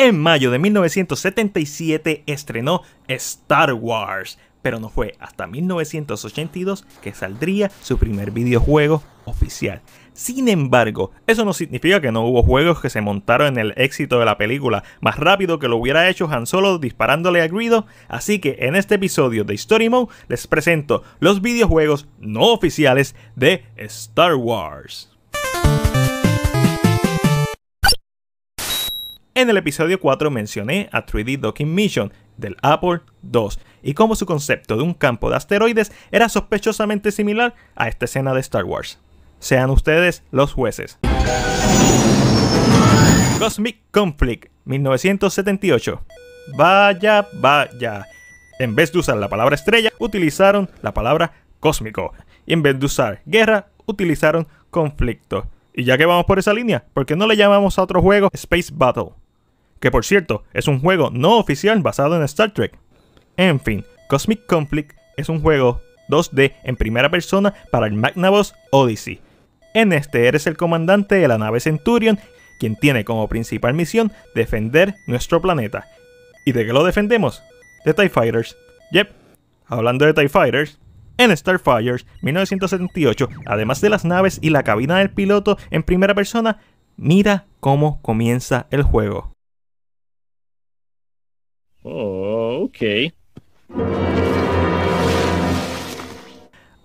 En mayo de 1977 estrenó Star Wars, pero no fue hasta 1982 que saldría su primer videojuego oficial. Sin embargo, eso no significa que no hubo juegos que se montaron en el éxito de la película, más rápido que lo hubiera hecho Han Solo disparándole a Greedo, así que en este episodio de Story Mode les presento los videojuegos no oficiales de Star Wars. En el episodio 4 mencioné a 3D Docking Mission del Apple II y cómo su concepto de un campo de asteroides era sospechosamente similar a esta escena de Star Wars. Sean ustedes los jueces. Cosmic Conflict 1978. Vaya, vaya. En vez de usar la palabra estrella, utilizaron la palabra cósmico. Y en vez de usar guerra, utilizaron conflicto. Y ya que vamos por esa línea, ¿por qué no le llamamos a otro juego Space Battle? que por cierto es un juego no oficial basado en Star Trek. En fin, Cosmic Conflict es un juego 2D en primera persona para el Magnavox Odyssey. En este eres el comandante de la nave Centurion, quien tiene como principal misión defender nuestro planeta. ¿Y de qué lo defendemos? De TIE Fighters. Yep, hablando de TIE Fighters. En Fighters 1978, además de las naves y la cabina del piloto en primera persona, mira cómo comienza el juego. Oh, ok.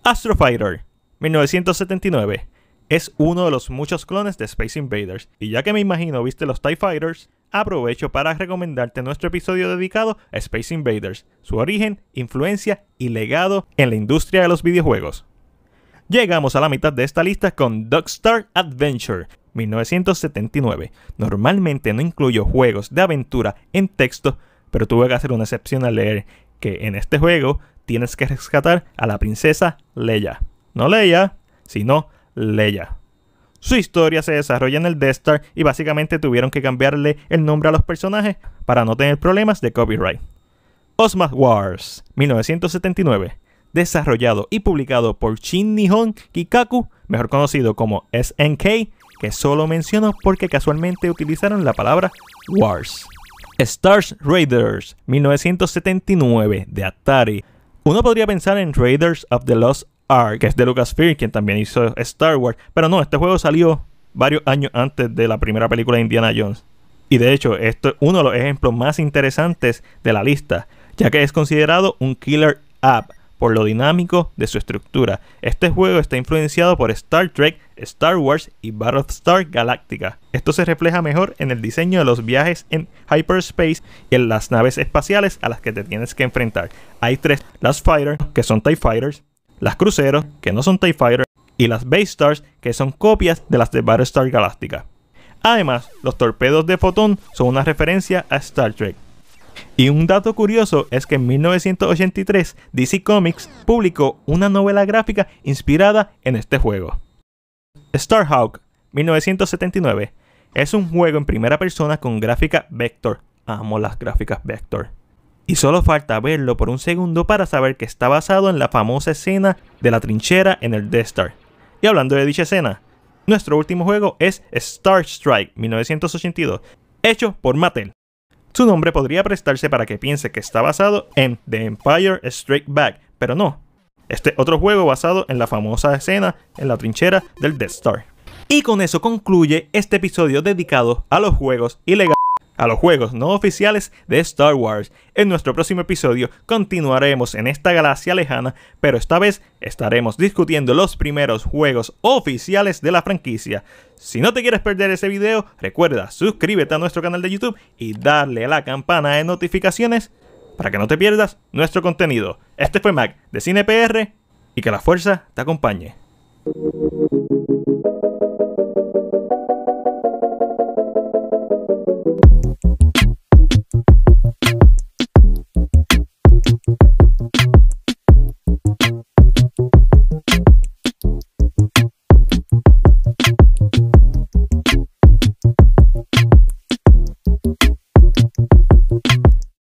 Astrofighter, 1979. Es uno de los muchos clones de Space Invaders, y ya que me imagino viste los TIE Fighters, aprovecho para recomendarte nuestro episodio dedicado a Space Invaders, su origen, influencia y legado en la industria de los videojuegos. Llegamos a la mitad de esta lista con Duckstar Adventure, 1979. Normalmente no incluyo juegos de aventura en texto, pero tuve que hacer una excepción al leer que en este juego tienes que rescatar a la princesa Leia. No Leia, sino Leia. Su historia se desarrolla en el Death Star y básicamente tuvieron que cambiarle el nombre a los personajes para no tener problemas de copyright. osma Wars, 1979, desarrollado y publicado por Shin Nihon Kikaku, mejor conocido como SNK, que solo menciono porque casualmente utilizaron la palabra Wars. Stars Raiders 1979 de Atari. Uno podría pensar en Raiders of the Lost Ark, que es de Lucasfilm, quien también hizo Star Wars, pero no, este juego salió varios años antes de la primera película de Indiana Jones. Y de hecho, esto es uno de los ejemplos más interesantes de la lista, ya que es considerado un killer app por lo dinámico de su estructura. Este juego está influenciado por Star Trek, Star Wars y Battlestar Galactica. Esto se refleja mejor en el diseño de los viajes en hyperspace y en las naves espaciales a las que te tienes que enfrentar. Hay tres, las Fighter que son TIE Fighters, las Cruceros, que no son TIE Fighters, y las Base Stars, que son copias de las de Battlestar Galactica. Además, los torpedos de fotón son una referencia a Star Trek. Y un dato curioso es que en 1983 DC Comics publicó una novela gráfica inspirada en este juego. Starhawk 1979 es un juego en primera persona con gráfica vector. Amo las gráficas vector. Y solo falta verlo por un segundo para saber que está basado en la famosa escena de la trinchera en el Death Star. Y hablando de dicha escena, nuestro último juego es Star Strike 1982, hecho por Mattel. Su nombre podría prestarse para que piense que está basado en The Empire Strikes Back, pero no. Este otro juego basado en la famosa escena en la trinchera del Death Star. Y con eso concluye este episodio dedicado a los juegos ilegales a los juegos no oficiales de Star Wars. En nuestro próximo episodio continuaremos en esta galaxia lejana, pero esta vez estaremos discutiendo los primeros juegos oficiales de la franquicia. Si no te quieres perder ese video, recuerda suscríbete a nuestro canal de YouTube y darle a la campana de notificaciones para que no te pierdas nuestro contenido. Este fue Mac de CinePR y que la fuerza te acompañe.